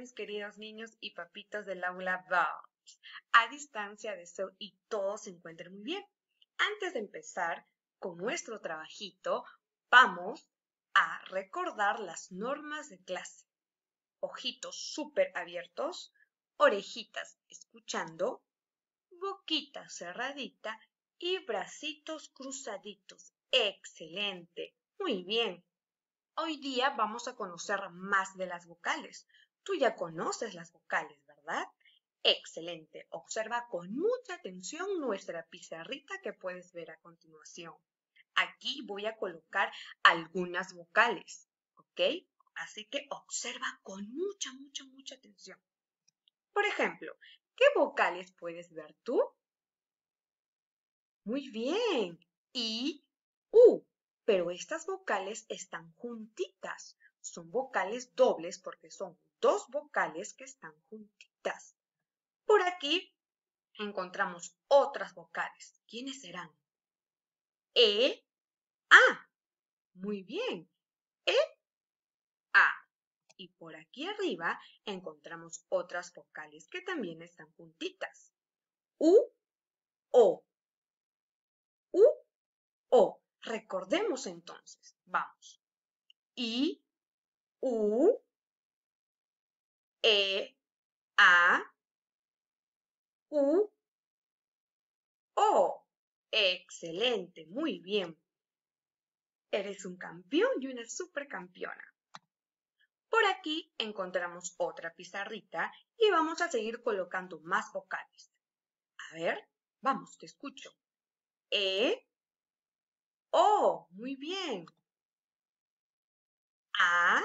mis queridos niños y papitas del aula vamos a distancia de eso y todos se encuentren muy bien. Antes de empezar con nuestro trabajito, vamos a recordar las normas de clase. Ojitos súper abiertos, orejitas escuchando, boquita cerradita y bracitos cruzaditos. Excelente. Muy bien. Hoy día vamos a conocer más de las vocales. Tú ya conoces las vocales, ¿verdad? Excelente. Observa con mucha atención nuestra pizarrita que puedes ver a continuación. Aquí voy a colocar algunas vocales, ¿ok? Así que observa con mucha, mucha, mucha atención. Por ejemplo, ¿qué vocales puedes ver tú? Muy bien. I, U. Pero estas vocales están juntitas. Son vocales dobles porque son dos vocales que están juntitas. Por aquí encontramos otras vocales. ¿Quiénes serán? E, A. Muy bien. E, A. Y por aquí arriba encontramos otras vocales que también están juntitas. U, O. U, O. Recordemos entonces. Vamos. I, U, e, A, U, O. Excelente, muy bien. Eres un campeón y una supercampeona. Por aquí encontramos otra pizarrita y vamos a seguir colocando más vocales. A ver, vamos, te escucho. E, O, muy bien. A,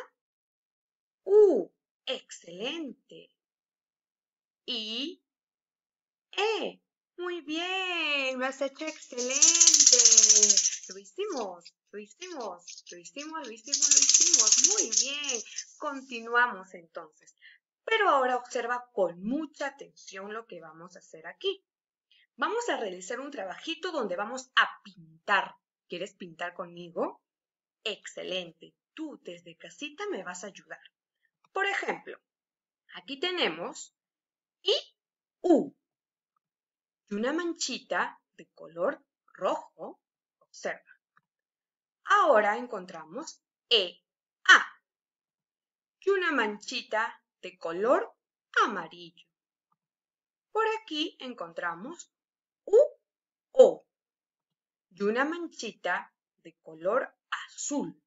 U, Excelente. Y ¡Eh! Muy bien, lo has hecho excelente. Lo hicimos, lo hicimos, lo hicimos, lo hicimos, lo hicimos. Muy bien. Continuamos entonces. Pero ahora observa con mucha atención lo que vamos a hacer aquí. Vamos a realizar un trabajito donde vamos a pintar. ¿Quieres pintar conmigo? Excelente. Tú desde casita me vas a ayudar. Por ejemplo, aquí tenemos I, U y una manchita de color rojo, observa. Ahora encontramos E, A y una manchita de color amarillo. Por aquí encontramos U, O y una manchita de color azul.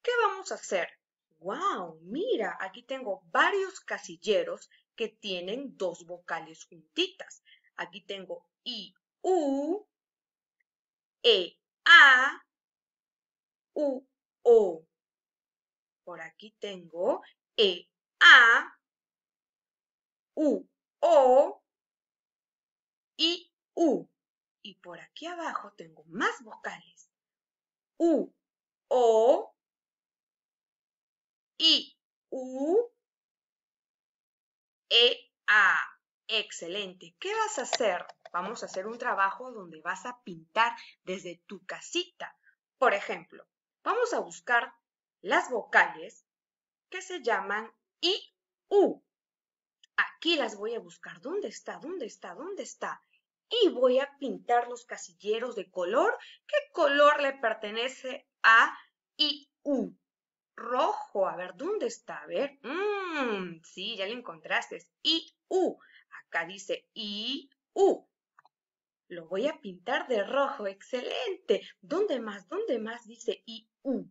¿Qué vamos a hacer? wow, mira, aquí tengo varios casilleros que tienen dos vocales juntitas. Aquí tengo I, U, E, A, U, O. Por aquí tengo E, A, U, O, I, U. Y por aquí abajo tengo más vocales. U, O, I, U, E, A. Excelente. ¿Qué vas a hacer? Vamos a hacer un trabajo donde vas a pintar desde tu casita. Por ejemplo, vamos a buscar las vocales que se llaman I, U. Aquí las voy a buscar. ¿Dónde está? ¿Dónde está? ¿Dónde está? Y voy a pintar los casilleros de color. ¿Qué color le pertenece a I, U? rojo. A ver, ¿dónde está? A ver. Mm, sí, ya lo encontraste. I, U. Acá dice I, U. Lo voy a pintar de rojo. Excelente. ¿Dónde más? ¿Dónde más dice I, U?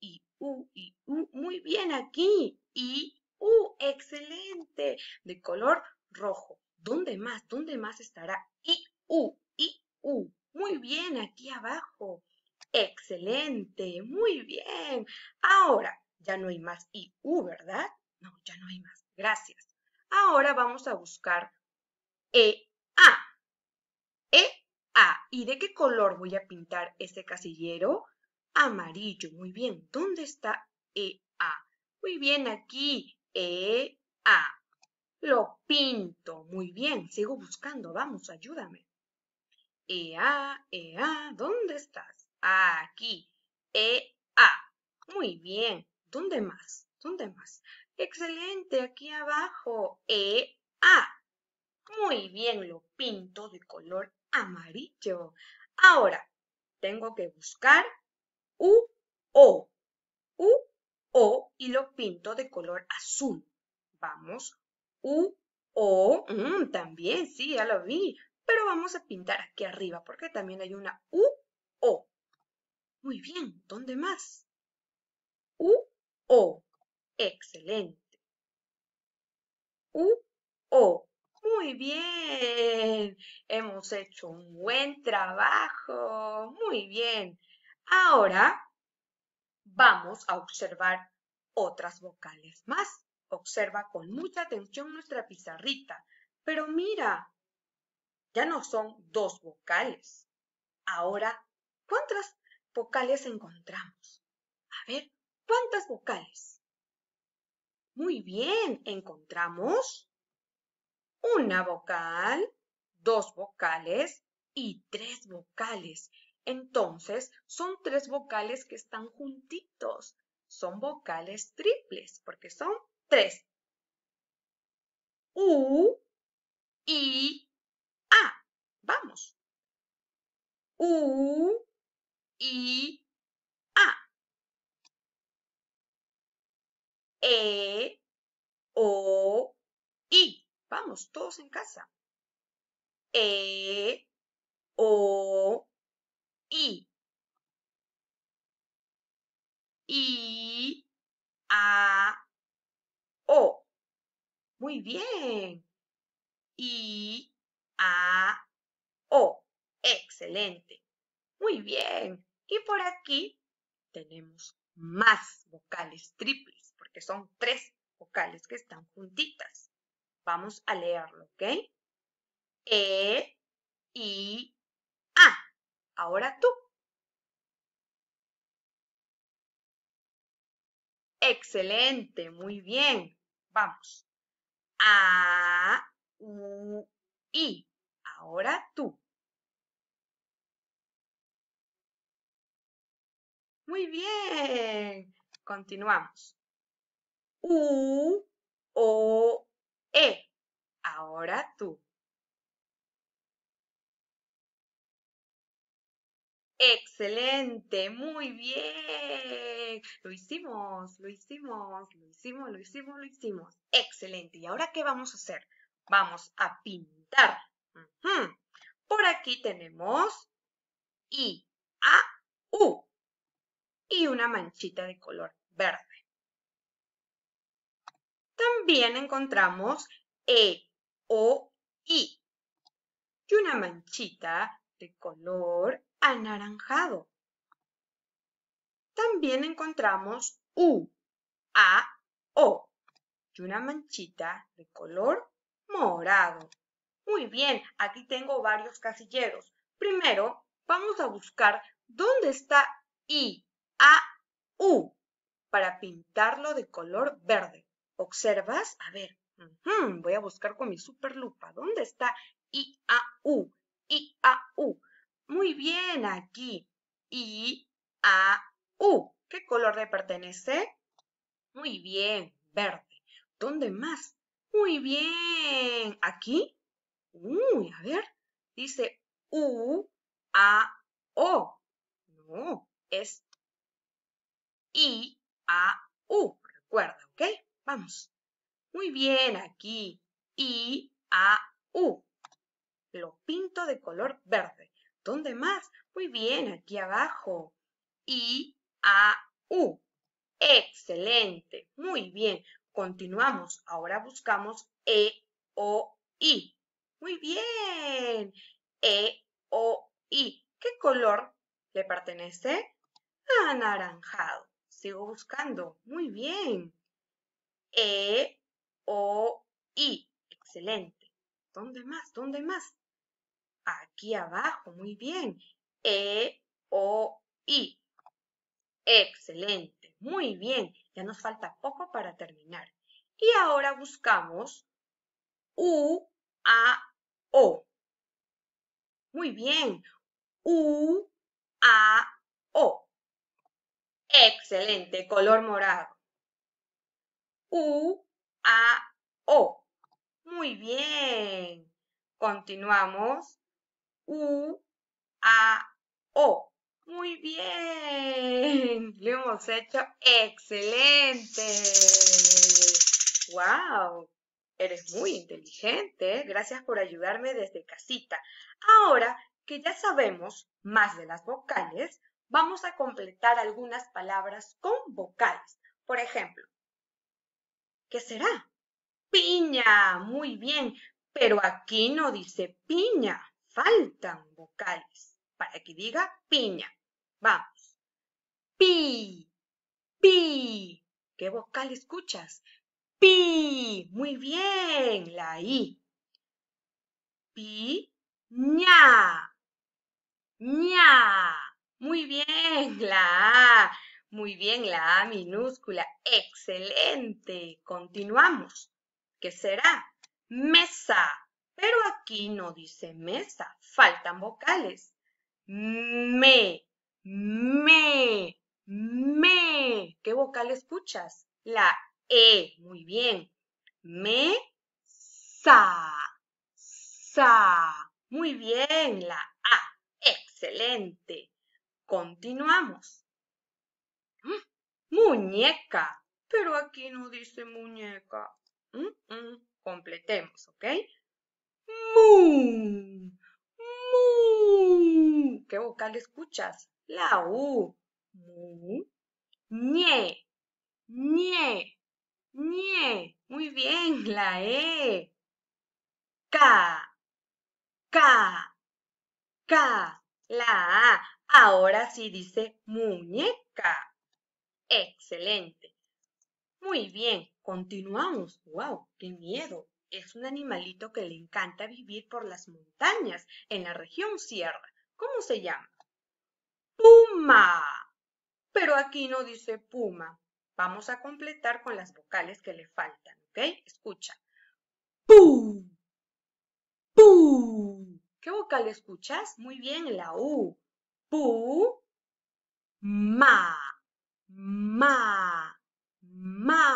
I, U, I, U. Muy bien aquí. I, U. Excelente. De color rojo. ¿Dónde más? ¿Dónde más estará? I, U, I, U. Muy bien aquí abajo. Excelente, muy bien. Ahora, ya no hay más I, U, ¿verdad? No, ya no hay más. Gracias. Ahora vamos a buscar E, A. E, A. ¿Y de qué color voy a pintar ese casillero? Amarillo. Muy bien. ¿Dónde está E, A? Muy bien, aquí. E, A. Lo pinto. Muy bien. Sigo buscando. Vamos, ayúdame. E, A. E, A. ¿dónde estás? aquí, e, a. Muy bien. ¿Dónde más? ¿Dónde más? Excelente, aquí abajo, e, a. Muy bien, lo pinto de color amarillo. Ahora, tengo que buscar u, o. U, o y lo pinto de color azul. Vamos, u, o, mm, también, sí, ya lo vi. Pero vamos a pintar aquí arriba porque también hay una u, o. Muy bien, ¿dónde más? U, O. Excelente. U, O. Muy bien. Hemos hecho un buen trabajo. Muy bien. Ahora vamos a observar otras vocales más. Observa con mucha atención nuestra pizarrita. Pero mira, ya no son dos vocales. Ahora, ¿cuántas vocales encontramos? A ver, ¿cuántas vocales? Muy bien, encontramos una vocal, dos vocales y tres vocales. Entonces, son tres vocales que están juntitos. Son vocales triples, porque son tres. U, I, A. Vamos. U, I, A. E, O, I. Vamos, todos en casa. E, O, I. I, A, O. Muy bien. I, A, O. Excelente. Muy bien. Y por aquí tenemos más vocales triples, porque son tres vocales que están juntitas. Vamos a leerlo, ¿ok? E, I, A. Ahora tú. Excelente, muy bien. Vamos. A, U, I. Ahora tú. Muy bien. Continuamos. U, O, E. Ahora tú. Excelente, muy bien. Lo hicimos, lo hicimos, lo hicimos, lo hicimos, lo hicimos. Excelente. ¿Y ahora qué vamos a hacer? Vamos a pintar. Por aquí tenemos I, A, U y una manchita de color verde. También encontramos E, O, I y una manchita de color anaranjado. También encontramos U, A, O y una manchita de color morado. Muy bien, aquí tengo varios casilleros. Primero, vamos a buscar dónde está I a-U, para pintarlo de color verde. ¿Observas? A ver, voy a buscar con mi superlupa. ¿Dónde está I-A-U? I-A-U. Muy bien, aquí. I-A-U. u ¿Qué color le pertenece? Muy bien, verde. ¿Dónde más? Muy bien. ¿Aquí? Uy, a ver. Dice U, A, O. No, es I, A, U. Recuerda, ¿ok? Vamos. Muy bien, aquí. I, A, U. Lo pinto de color verde. ¿Dónde más? Muy bien, aquí abajo. I, A, U. Excelente. Muy bien. Continuamos. Ahora buscamos E, O, I. Muy bien. E, O, I. ¿Qué color le pertenece? Anaranjado. Sigo buscando. Muy bien. E, O, I. Excelente. ¿Dónde más? ¿Dónde más? Aquí abajo. Muy bien. E, O, I. Excelente. Muy bien. Ya nos falta poco para terminar. Y ahora buscamos U, A, O. Muy bien. U, A, O. Excelente, color morado. U, A, O. Muy bien. Continuamos. U, A, O. Muy bien. Lo hemos hecho excelente. ¡Wow! Eres muy inteligente. ¿eh? Gracias por ayudarme desde casita. Ahora que ya sabemos más de las vocales, vamos a completar algunas palabras con vocales. Por ejemplo, ¿qué será? Piña, muy bien, pero aquí no dice piña, faltan vocales para que diga piña. Vamos. Pi, pi. ¿Qué vocal escuchas? Pi, muy bien, la i. Pi, ña. Muy bien, la A. Muy bien, la A minúscula. Excelente. Continuamos. ¿Qué será? Mesa. Pero aquí no dice mesa. Faltan vocales. Me, me, me. ¿Qué vocal escuchas? La E. Muy bien. Me, sa, sa. Muy bien, la A. Excelente. Continuamos. Mm, muñeca. Pero aquí no dice muñeca. Mm, mm, completemos, ¿ok? Mu. Mu. ¿Qué vocal escuchas? La U. Mu. Ñe. Ñe. Ñe. Muy bien, la E. K. K. K. La A. Ahora sí dice muñeca. Excelente. Muy bien, continuamos. ¡Wow! ¡Qué miedo! Es un animalito que le encanta vivir por las montañas en la región sierra. ¿Cómo se llama? Puma. Pero aquí no dice puma. Vamos a completar con las vocales que le faltan, ¿ok? Escucha. Pu. Pu. ¿Qué vocal escuchas? Muy bien, la U pu, ma, ma, ma.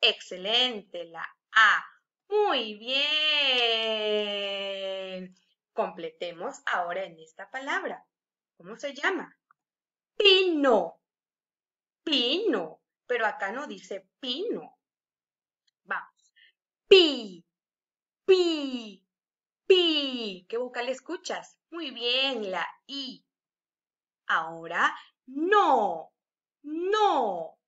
Excelente, la A. Muy bien. Completemos ahora en esta palabra. ¿Cómo se llama? Pino. Pino. Pero acá no dice pino. Vamos. Pi. Pi. Pi. ¿Qué vocal escuchas? Muy bien, la I. Ahora, no, no,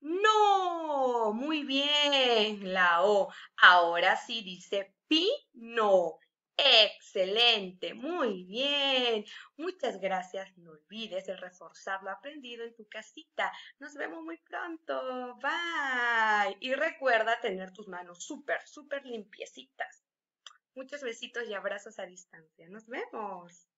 no. Muy bien, la O. Ahora sí dice pi, no. Excelente, muy bien. Muchas gracias. No olvides el reforzar lo aprendido en tu casita. Nos vemos muy pronto. Bye. Y recuerda tener tus manos súper, súper limpiecitas. Muchos besitos y abrazos a distancia. Nos vemos.